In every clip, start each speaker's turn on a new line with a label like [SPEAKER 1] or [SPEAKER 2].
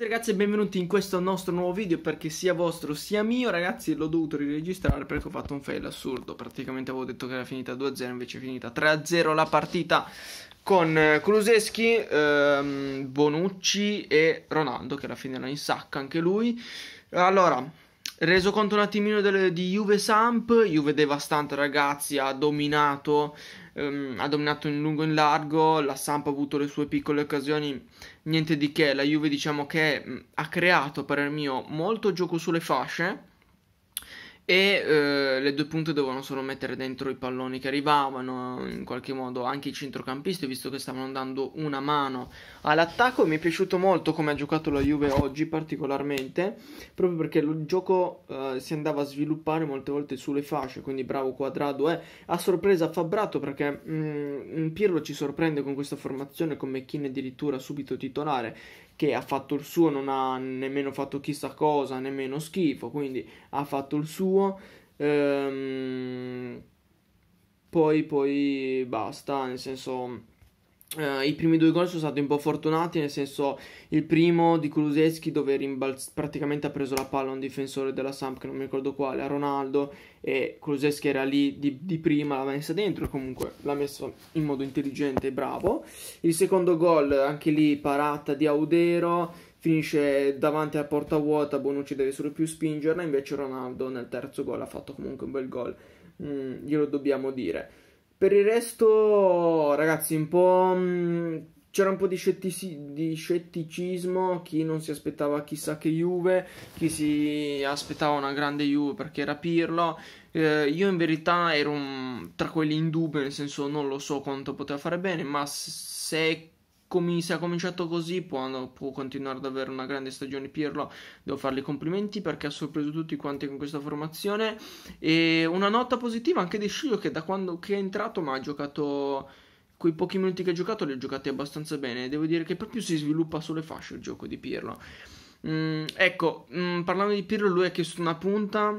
[SPEAKER 1] Ragazzi e benvenuti in questo nostro nuovo video perché sia vostro sia mio ragazzi l'ho dovuto riregistrare perché ho fatto un fail assurdo praticamente avevo detto che era finita 2-0 invece è finita 3-0 la partita con eh, Kuluseschi, ehm, Bonucci e Ronaldo che alla fine era in sacca anche lui allora Reso conto un attimino delle, di Juve Samp, Juve devastante ragazzi, ha dominato, ehm, ha dominato in lungo e in largo, la Samp ha avuto le sue piccole occasioni, niente di che, la Juve diciamo che ha creato per il mio molto gioco sulle fasce, e eh, le due punte dovevano solo mettere dentro i palloni che arrivavano, in qualche modo anche i centrocampisti, visto che stavano dando una mano all'attacco. Mi è piaciuto molto come ha giocato la Juve oggi, particolarmente, proprio perché il gioco eh, si andava a sviluppare molte volte sulle fasce. Quindi, bravo Quadrado è eh. a sorpresa Fabbrato, perché mh, mm, Pirlo ci sorprende con questa formazione, con McKinney addirittura subito titolare che ha fatto il suo, non ha nemmeno fatto chissà cosa, nemmeno schifo, quindi ha fatto il suo. Ehm, poi, poi basta, nel senso Uh, I primi due gol sono stati un po' fortunati, nel senso il primo di Kuluseschi dove rimbalz- praticamente ha preso la palla un difensore della Samp che non mi ricordo quale, a Ronaldo e Kuluseschi era lì di, di prima, l'ha messa dentro comunque l'ha messo in modo intelligente e bravo. Il secondo gol anche lì parata di Audero, finisce davanti alla porta vuota, Bonucci deve solo più spingerla, invece Ronaldo nel terzo gol ha fatto comunque un bel gol, mm, glielo dobbiamo dire. Per il resto, ragazzi, un po'. Mm, c'era un po' di, scettici, di, scetticismo, chi non si aspettava chissà che Juve, chi si aspettava una grande Juve perché era Pirlo. Eh, io in verità ero un, tra quelli in dubbio, nel senso non lo so quanto poteva fare bene, ma se come se ha cominciato così può, può, continuare ad avere una grande stagione Pirlo devo fargli i complimenti perché ha sorpreso tutti quanti con questa formazione e una nota positiva anche di Sciglio che da quando che è entrato ma ha giocato quei pochi minuti che ha giocato li ha giocati abbastanza bene devo dire che proprio si sviluppa sulle fasce il gioco di Pirlo mm, ecco mm, parlando di Pirlo lui ha chiesto una punta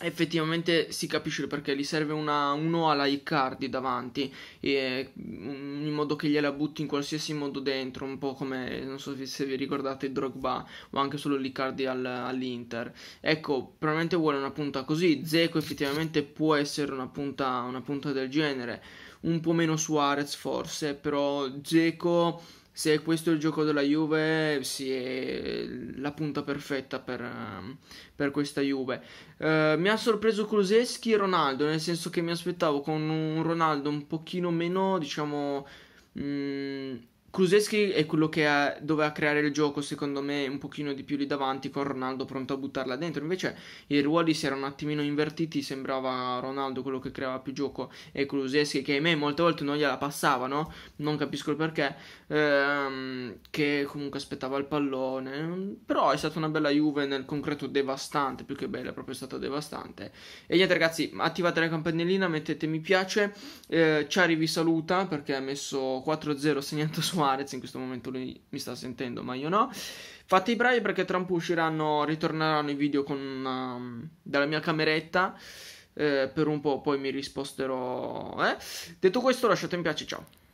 [SPEAKER 1] effettivamente si capisce perché gli serve una, uno alla Icardi davanti e, mm, in modo che gliela butti in qualsiasi modo dentro un po' come non so se vi ricordate Drogba o anche solo l'Icardi al, all'Inter ecco probabilmente vuole una punta così Zeco effettivamente può essere una punta, una punta del genere un po' meno Suarez forse però Zeco se è questo il gioco della Juve, si è la punta perfetta per, ehm, per questa Juve. Eh, mi ha sorpreso Kuleseski e Ronaldo, nel senso che mi aspettavo con un Ronaldo un pochino meno, diciamo... Mh, mm, Kruseschi è quello che ha, doveva creare il gioco, secondo me, un pochino di più lì davanti, con Ronaldo pronto a buttarla dentro. Invece i ruoli si erano un attimino invertiti, sembrava Ronaldo quello che creava più gioco e Kruseschi, che ahimè molte volte non gliela passava, no? Non capisco il perché, ehm, che comunque aspettava il pallone. Però è stata una bella Juve nel concreto devastante, più che bella, è proprio stata devastante. E niente ragazzi, attivate la campanellina, mettete mi piace. Eh, Ciari vi saluta perché ha messo 4-0 segnato su Suarez, in questo momento lui mi sta sentendo, ma io no. Fatti i bravi perché tra un po' usciranno, ritorneranno i video con, um, dalla mia cameretta eh, per un po', poi mi risposterò. Eh? Detto questo lasciate un piace, ciao.